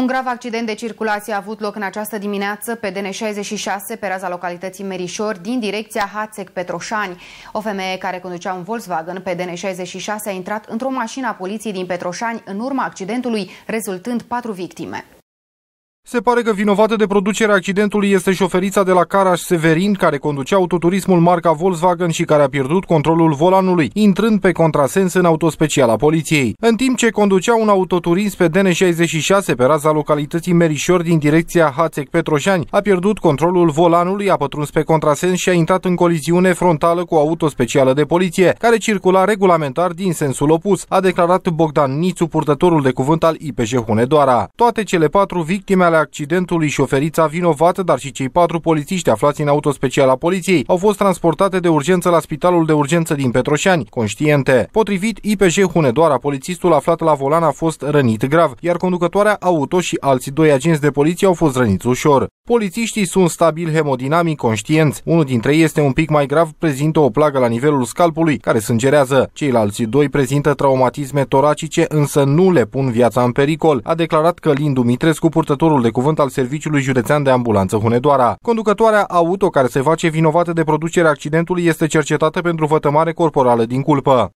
Un grav accident de circulație a avut loc în această dimineață pe DN66 pe raza localității Merișor din direcția Hațec Petroșani. O femeie care conducea un Volkswagen pe DN66 a intrat într-o mașină a poliției din Petroșani în urma accidentului, rezultând patru victime. Se pare că vinovată de producerea accidentului este șoferița de la Caraș Severin, care conducea autoturismul marca Volkswagen și care a pierdut controlul volanului, intrând pe contrasens în autospeciala poliției. În timp ce conducea un autoturism pe DN66 pe raza localității Merișor din direcția Hațec Petroșani, a pierdut controlul volanului, a pătruns pe contrasens și a intrat în coliziune frontală cu autospecială de poliție, care circula regulamentar din sensul opus, a declarat Bogdan Nițu, purtătorul de cuvânt al IPJ Hunedoara. Toate cele patru victime ale accidentului șoferița vinovată, dar și cei patru polițiști aflați în auto special a poliției au fost transportate de urgență la Spitalul de Urgență din Petroșani, conștiente. Potrivit IPJ Hunedoara, polițistul aflat la volan a fost rănit grav, iar conducătoarea auto și alți doi agenți de poliție au fost răniți ușor. Polițiștii sunt stabil hemodinamic conștienți. Unul dintre ei este un pic mai grav, prezintă o plagă la nivelul scalpului, care sângerează. Ceilalți doi prezintă traumatisme toracice, însă nu le pun viața în pericol, a declarat Călin Dumitrescu, purtătorul de de cuvânt al Serviciului Județean de Ambulanță Hunedoara. Conducătoarea auto care se face vinovată de producerea accidentului este cercetată pentru vătămare corporală din culpă.